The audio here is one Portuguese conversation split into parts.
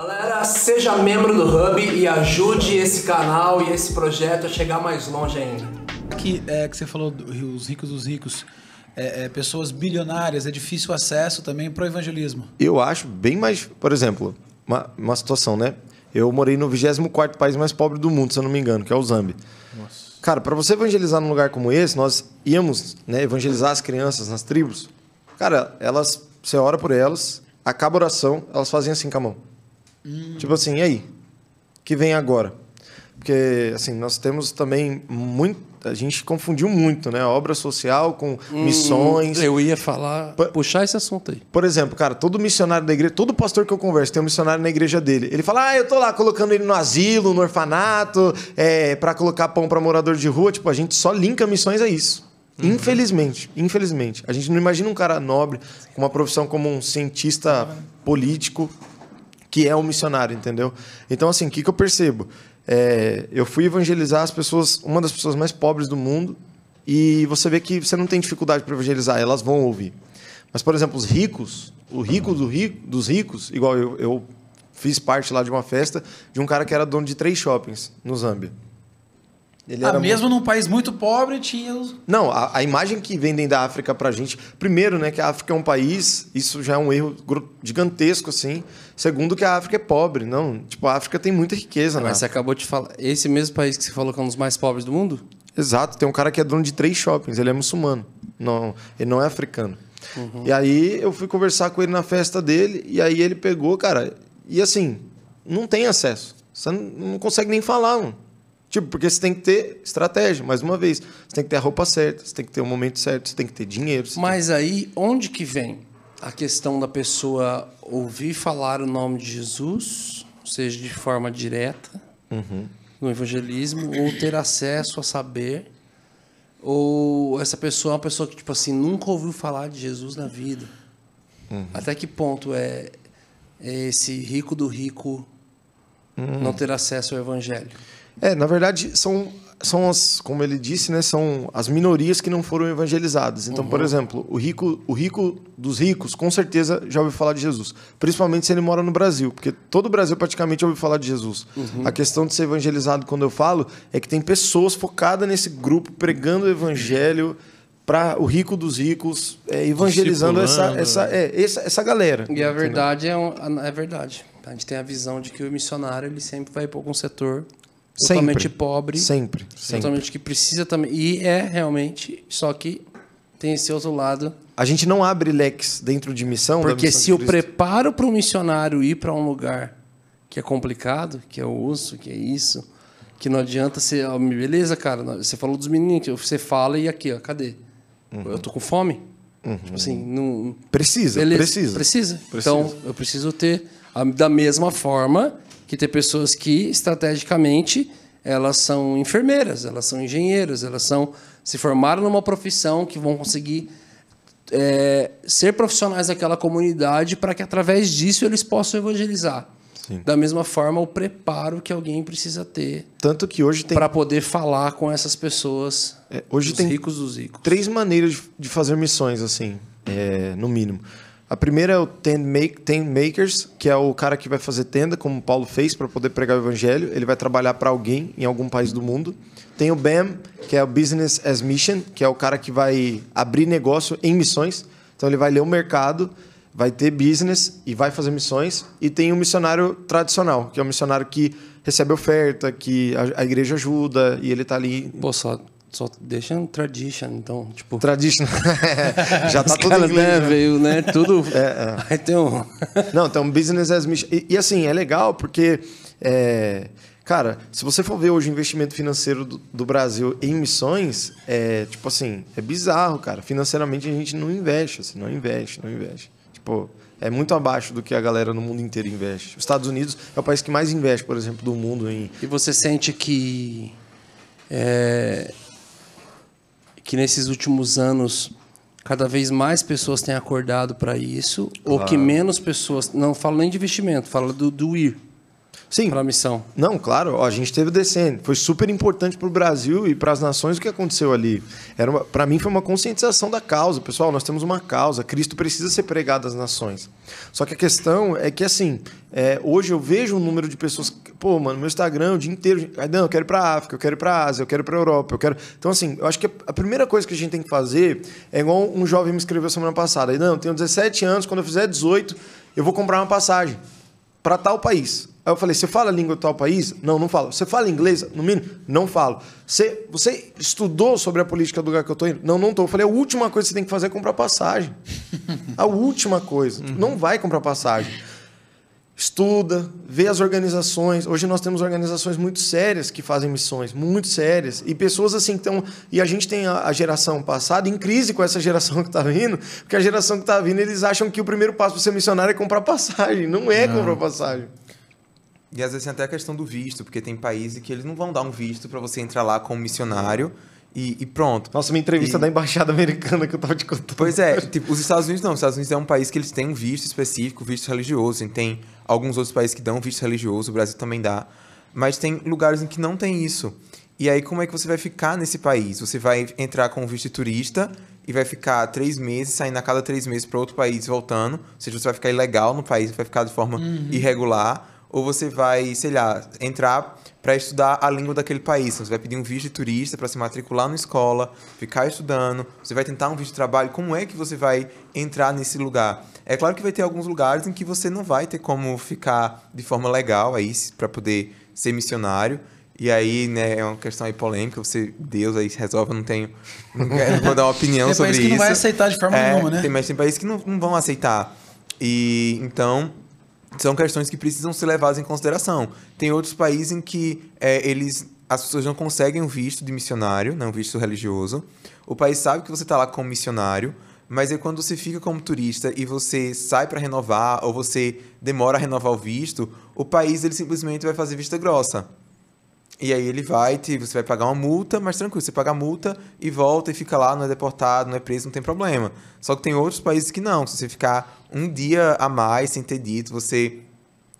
Galera, seja membro do Hub e ajude esse canal e esse projeto a chegar mais longe ainda. Aqui é que você falou os ricos dos ricos. É, é, pessoas bilionárias, é difícil acesso também para o evangelismo. Eu acho bem mais, por exemplo, uma, uma situação, né? Eu morei no 24 país mais pobre do mundo, se eu não me engano, que é o Zambi. Nossa. Cara, para você evangelizar num lugar como esse, nós íamos né, evangelizar as crianças nas tribos. Cara, elas, você ora por elas, acaba a oração, elas fazem assim com a mão. Hum. Tipo assim, e aí? que vem agora? Porque, assim, nós temos também muito. A gente confundiu muito, né? Obra social com hum, missões. Eu ia falar, puxar esse assunto aí. Por exemplo, cara, todo missionário da igreja, todo pastor que eu converso tem um missionário na igreja dele. Ele fala, ah, eu tô lá colocando ele no asilo, no orfanato, é, para colocar pão para morador de rua. Tipo, a gente só linka missões a isso. Uhum. Infelizmente, infelizmente. A gente não imagina um cara nobre, com uma profissão como um cientista uhum. político, que é um missionário, entendeu? Então, assim, o que, que eu percebo? É, eu fui evangelizar as pessoas, uma das pessoas mais pobres do mundo, e você vê que você não tem dificuldade para evangelizar, elas vão ouvir. Mas, por exemplo, os ricos, o rico, do rico dos ricos, igual eu, eu fiz parte lá de uma festa de um cara que era dono de três shoppings no Zâmbia. Ele ah, mesmo muito... num país muito pobre, tinha os... Não, a, a, imagem que vendem da África pra gente... Primeiro, né, que a África é um país, isso já é um erro gigantesco, assim. Segundo, que a África é pobre. Não, tipo, a África tem muita riqueza, ah, né? Mas você acabou de falar... Esse mesmo país que você falou que é um dos mais pobres do mundo? Exato. Tem um cara que é dono de três shoppings, ele é muçulmano. Não, ele não é africano. Uhum. E aí eu fui conversar com ele na festa dele, e aí ele pegou, cara... E assim, não tem acesso. Você não consegue nem falar, mano. Tipo, porque você tem que ter estratégia, mais uma vez. Você tem que ter a roupa certa, você tem que ter o momento certo, você tem que ter dinheiro. Mas tem... aí, onde que vem a questão da pessoa ouvir falar o nome de Jesus, seja de forma direta, uhum. no evangelismo, ou ter acesso a saber, ou essa pessoa é uma pessoa que, tipo assim, nunca ouviu falar de Jesus na vida. Uhum. Até que ponto é, é esse rico do rico uhum. não ter acesso ao evangelho? É, na verdade, são, são as, como ele disse, né, são as minorias que não foram evangelizadas. Então, uhum. por exemplo, o rico, o rico dos ricos, com certeza já ouviu falar de Jesus, principalmente se ele mora no Brasil, porque todo o Brasil praticamente ouviu falar de Jesus. Uhum. A questão de ser evangelizado, quando eu falo, é que tem pessoas focadas nesse grupo pregando o evangelho para o rico dos ricos, é, evangelizando essa, essa, é, essa, essa galera. E a verdade é, é verdade. A gente tem a visão de que o missionário ele sempre vai para algum setor totalmente sempre, pobre. Sempre, sempre. Totalmente que precisa também. E é realmente, só que tem esse outro lado. A gente não abre leques dentro de missão. Porque missão se eu preparo para o missionário ir para um lugar que é complicado, que é o osso, que é isso, que não adianta ser. Ah, beleza, cara, você falou dos meninos, você fala e aqui, ó, cadê? Uhum. Eu tô com fome. Uhum. Tipo assim, não. Precisa, precisa, precisa. Precisa. Então, eu preciso ter. Da mesma forma que tem pessoas que, estrategicamente, elas são enfermeiras, elas são engenheiras, elas são se formaram numa profissão que vão conseguir é, ser profissionais daquela comunidade para que, através disso, eles possam evangelizar. Sim. Da mesma forma, o preparo que alguém precisa ter. Tanto que hoje tem. Para poder falar com essas pessoas. É, hoje tem. Ricos dos ricos. Três maneiras de fazer missões, assim, é, no mínimo. A primeira é o tend make, Makers, que é o cara que vai fazer tenda, como Paulo fez, para poder pregar o evangelho. Ele vai trabalhar para alguém em algum país do mundo. Tem o BAM, que é o Business as Mission, que é o cara que vai abrir negócio em missões. Então ele vai ler o mercado, vai ter business e vai fazer missões. E tem o missionário tradicional, que é o missionário que recebe oferta, que a, a igreja ajuda e ele está ali. Boçado. Só um tradition, então, tipo... Tradition. Já tá tudo caras, inglês, né, Veio, né? Tudo... é, é. Aí tem um... Não, tem então, um business as mission. E, e assim, é legal porque... É... Cara, se você for ver hoje o investimento financeiro do, do, Brasil em missões, é tipo assim, é bizarro, cara. Financeiramente a gente não investe, assim, não investe, não investe. Tipo, é muito abaixo do que a galera no mundo inteiro investe. Os Estados Unidos é o país que mais investe, por exemplo, do mundo em. E você sente que. É que nesses últimos anos cada vez mais pessoas têm acordado para isso, claro. ou que menos pessoas. Não falo nem de investimento, falo do, do ir. Sim. Para a missão. Não, claro. Ó, a gente teve o descendo. Foi super importante para o Brasil e para as nações o que aconteceu ali. Era para mim foi uma conscientização da causa. Pessoal, nós temos uma causa. Cristo precisa ser pregado às nações. Só que a questão é que assim, é, hoje eu vejo um número de pessoas. Pô, mano, meu Instagram o dia inteiro. ai não, eu quero ir para África, eu quero ir para Ásia, eu quero ir para Europa, eu quero. Então assim, eu acho que a primeira coisa que a gente tem que fazer é igual um jovem me escreveu semana passada. Não, eu tenho 17 anos. Quando eu fizer 18, eu vou comprar uma passagem para tal país. Aí eu falei, você fala a língua do tal país? Não, não falo. Você fala inglês, no mínimo? Não falo. Você, você estudou sobre a política do lugar que eu tô indo? Não, não tô. Eu falei, a última coisa que você tem que fazer é comprar passagem. a última coisa. Uhum. Não vai comprar passagem. Estuda, vê as organizações. Hoje nós temos organizações muito sérias que fazem missões, muito sérias. E pessoas assim que estão. E a gente tem a, a geração passada em crise com essa geração que está vindo, porque a geração que está vindo eles acham que o primeiro passo para ser missionário é comprar passagem. Não é não. comprar passagem. E às vezes tem até a questão do visto, porque tem países que eles não vão dar um visto para você entrar lá como missionário. E, e, pronto. Nossa, uma entrevista e... da Embaixada Americana que eu tava te contando. Pois é, tipo, os Estados Unidos não. Os Estados Unidos é um país que eles têm um visto específico, visto religioso. E tem alguns outros países que dão visto religioso, o Brasil também dá. Mas tem lugares em que não tem isso. E aí, como é que você vai ficar nesse país? Você vai entrar com visto de turista e vai ficar três meses, saindo a cada três meses para outro país voltando. Ou seja, você vai ficar ilegal no país, vai ficar de forma uhum. irregular ou você vai, sei lá, entrar para estudar a língua daquele país. Então, você vai pedir um visto de turista para se matricular numa escola, ficar estudando, você vai tentar um visto de trabalho. Como é que você vai entrar nesse lugar? É claro que vai ter alguns lugares em que você não vai ter como ficar de forma legal aí para poder ser missionário. E aí, né, é uma questão aí polêmica, você, Deus aí resolve, eu não tenho, não, quero, vou dar uma opinião sobre isso. Tem países que não vai aceitar de forma é, nenhuma, né? Tem, mas tem países que não, não vão aceitar. E, então, são questões que precisam ser levadas em consideração. Tem outros países em que é, eles as pessoas não conseguem um visto de missionário, não né, um visto religioso. O país sabe que você está lá como missionário, mas é quando você fica como turista e você sai para renovar ou você demora a renovar o visto, o país ele simplesmente vai fazer vista grossa. E aí ele vai, te, você vai pagar uma multa, mas tranquilo, você paga a multa e volta e fica lá, não é deportado, não é preso, não tem problema. Só que tem outros países que não. Se você ficar um dia a mais sem ter dito, você,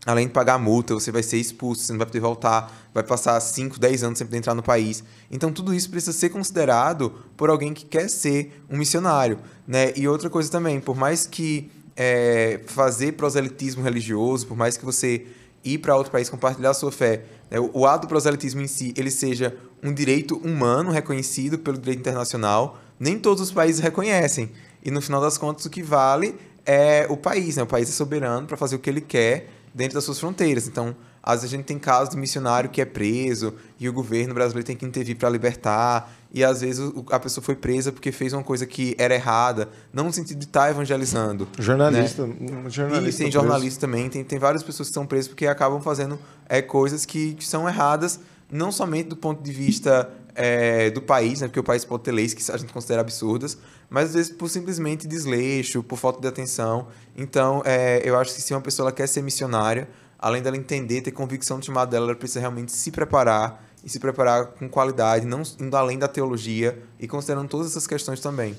além de pagar a multa, você vai ser expulso, você não vai poder voltar, vai passar 5, 10 anos sem poder entrar no país. Então tudo isso precisa ser considerado por alguém que quer ser um missionário. Né? E outra coisa também, por mais que é, fazer proselitismo religioso, por mais que você ir para outro país compartilhar a sua fé, né, o, ato do proselitismo em si, ele seja um direito humano reconhecido pelo direito internacional, nem todos os países reconhecem. E no final das contas, o que vale é o país, né? O país é soberano para fazer o que ele quer dentro das suas fronteiras. Então, às vezes a gente tem casos de missionário que é preso e o governo brasileiro tem que intervir para libertar. E às vezes a pessoa foi presa porque fez uma coisa que era errada, não no sentido de estar tá evangelizando. Né? Jornalista. Né? Um jornalista e tem jornalista também, tem, tem várias pessoas que são presas porque acabam fazendo é, coisas que, que são erradas, não somente do ponto de vista é, do país, né? porque o país pode ter leis que a gente considera absurdas, mas às vezes por simplesmente desleixo, por falta de atenção. Então, é, eu acho que se uma pessoa quer ser missionária, além dela entender, ter convicção do chamado dela, ela precisa realmente se preparar e se preparar com qualidade, não indo além da teologia e considerando todas essas questões também.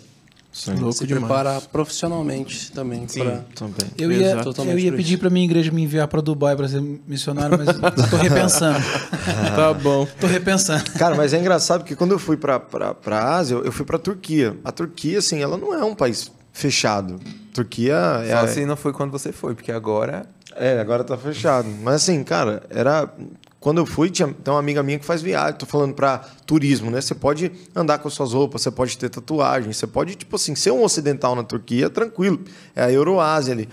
Sim. Louco se demais. preparar profissionalmente também. Sim, pra... também. Eu ia, eu ia pedir para minha igreja me enviar para Dubai para ser missionário, mas estou repensando. tá bom. Estou repensando. Cara, mas é engraçado porque quando eu fui para a Ásia, eu fui para a Turquia. A Turquia, assim, ela não é um país fechado. Turquia é. Só se assim não foi quando você foi, porque agora é, agora tá fechado. Mas assim, cara, era. Quando eu fui, tinha, tem uma amiga minha que faz viagem, tô falando pra turismo, né? Você pode andar com suas roupas, você pode ter tatuagem, você pode, tipo assim, ser um ocidental na Turquia, tranquilo. É a Euroásia ali.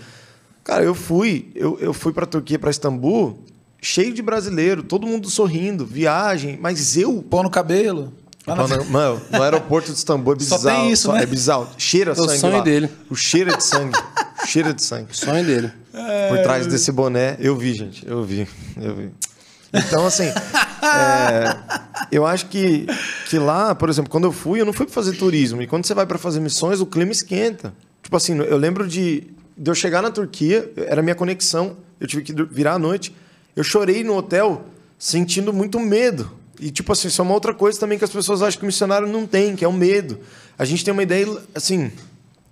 Cara, eu fui, eu, eu fui pra Turquia, pra Istambul, cheio de brasileiro, todo mundo sorrindo, viagem, mas eu. Pão no cabelo. Mano, mano, no aeroporto de Istambul é bizarro. Só tem isso, só, né? É bizarro. Cheira é o sangue. O sonho lá. dele. O cheiro é de sangue. o cheiro é de sangue. O sonho dele. É... Por trás desse boné, eu vi, gente, eu vi, eu vi. Então, assim, é, eu acho que, que lá, por exemplo, quando eu fui, eu não fui para fazer turismo. E quando você vai para fazer missões, o clima esquenta. Tipo assim, eu lembro de, de eu chegar na Turquia, era minha conexão, eu tive que virar à noite. Eu chorei no hotel sentindo muito medo. E, tipo assim, isso é uma outra coisa também que as pessoas acham que o missionário não tem, que é o medo. A gente tem uma ideia, assim,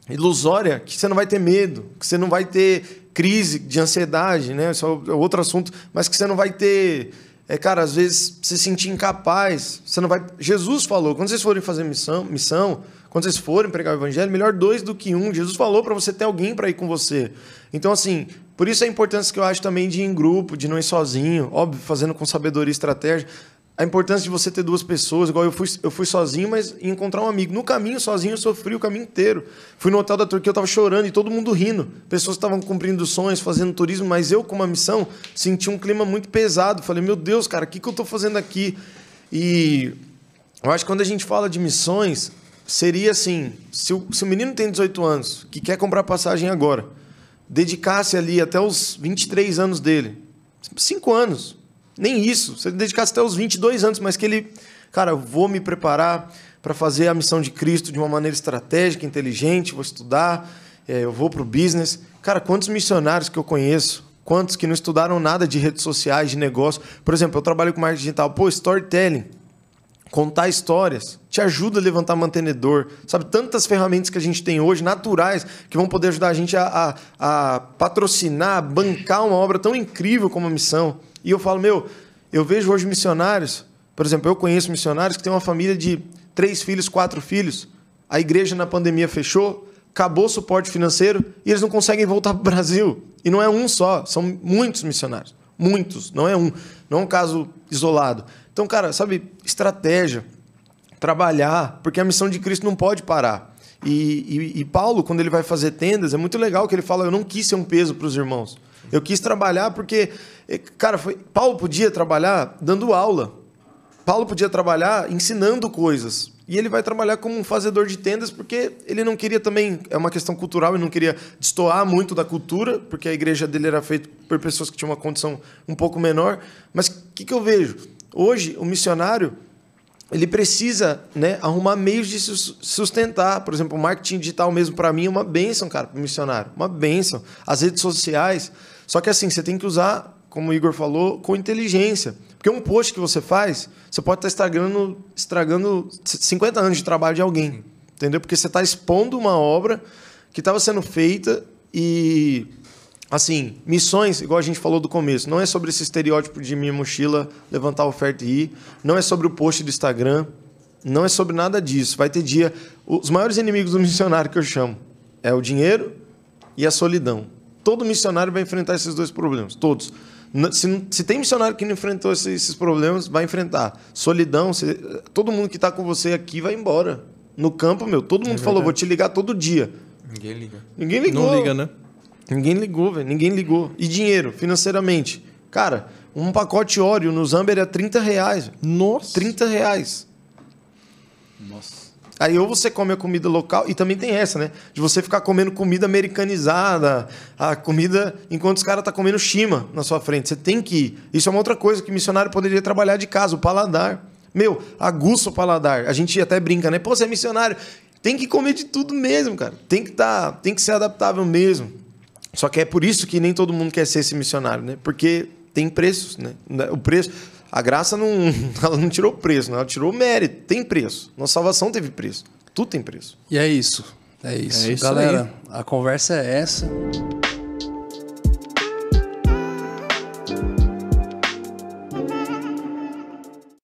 ilusória, que você não vai ter medo, que você não vai ter crise de ansiedade, né? Isso é, é outro assunto, mas que você não vai ter. É, cara, às vezes se sentir incapaz, você não vai. Jesus falou, quando vocês forem fazer missão, missão, quando vocês forem pregar o evangelho, melhor dois do que um. Jesus falou para você ter alguém para ir com você. Então, assim, por isso a importância que eu acho também de ir em grupo, de não ir sozinho, óbvio, fazendo com sabedoria e estratégia a importância de você ter duas pessoas, igual eu fui, eu fui sozinho, mas encontrar um amigo. No caminho, sozinho, eu sofri o caminho inteiro. Fui no hotel da Turquia, eu tava chorando e todo mundo rindo. Pessoas estavam cumprindo sonhos, fazendo turismo, mas eu, com uma missão, senti um clima muito pesado. Falei, meu Deus, cara, o que, que eu tô fazendo aqui? E eu acho que quando a gente fala de missões, seria assim: se o, se o menino tem 18 anos, que quer comprar passagem agora, dedicasse ali até os 23 anos dele, cinco anos nem isso. Se ele dedicasse até os 22 anos, mas que ele, cara, eu vou me preparar para fazer a missão de Cristo de uma maneira estratégica, inteligente, vou estudar, é, eu vou para o business. Cara, quantos missionários que eu conheço, quantos que não estudaram nada de redes sociais, de negócio. Por exemplo, eu trabalho com marketing digital. Pô, storytelling, contar histórias, te ajuda a levantar mantenedor. Sabe, tantas ferramentas que a gente tem hoje, naturais, que vão poder ajudar a gente a, a, a patrocinar, bancar uma obra tão incrível como a missão. E eu falo, meu, eu vejo hoje missionários, por exemplo, eu conheço missionários que têm uma família de três filhos, quatro filhos. A igreja na pandemia fechou, acabou o suporte financeiro e eles não conseguem voltar para o Brasil. E não é um só, são muitos missionários. Muitos, não é um. Não é um caso isolado. Então, cara, sabe, estratégia, trabalhar, porque a missão de Cristo não pode parar. E, e, e, Paulo, quando ele vai fazer tendas, é muito legal que ele fala: Eu não quis ser um peso para os irmãos. Eu quis trabalhar porque, eh, cara, foi, Paulo podia trabalhar dando aula. Paulo podia trabalhar ensinando coisas. E ele vai trabalhar como um fazedor de tendas porque ele não queria também, é uma questão cultural, ele não queria destoar muito da cultura, porque a igreja dele era feita por pessoas que tinham uma condição um pouco menor. Mas o que, que eu vejo? Hoje, o missionário, ele precisa né, arrumar meios de se sustentar. Por exemplo, o marketing digital mesmo, para mim, é uma benção, cara, para o missionário. Uma benção. As redes sociais. Só que assim, você tem que usar, como o Igor falou, com inteligência. Porque um post que você faz, você pode estar tá estragando, estragando 50 anos de trabalho de alguém. Entendeu? Porque você está expondo uma obra que estava sendo feita e assim, missões, igual a gente falou do começo, não é sobre esse estereótipo de minha mochila, levantar a oferta e ir, não é sobre o post do Instagram, não é sobre nada disso. Vai ter dia. Os maiores inimigos do missionário que eu chamo é o dinheiro e a solidão. Todo missionário vai enfrentar esses dois problemas, todos. Se, se tem missionário que não enfrentou esses problemas, vai enfrentar. Solidão, se, todo mundo que está com você aqui vai embora. No campo, meu, todo é mundo é falou, vou te ligar todo dia. Ninguém liga. Ninguém ligou. Não liga, né? Ninguém ligou, velho. Ninguém ligou. E dinheiro, financeiramente. Cara, um pacote óleo no Zamber é 30 reais. Nossa. 30 reais. Nossa. Aí ou você come a comida local, e também tem essa, né? De você ficar comendo comida americanizada, a comida enquanto os caras estão tá comendo shima na sua frente. Você tem que ir. Isso é uma outra coisa que missionário poderia trabalhar de casa, o paladar. Meu, aguça o paladar. A gente até brinca, né? Pô, você é missionário. Tem que comer de tudo mesmo, cara. Tem que, tá, tem que ser adaptável mesmo. Só que é por isso que nem todo mundo quer ser esse missionário, né? Porque tem preços, né? O preço, a graça não, ela não tirou preço, não, né? ela tirou mérito, tem preço. Nossa salvação teve preço. Tudo tem preço. E é isso. É isso. É isso Galera, aí. a conversa é essa.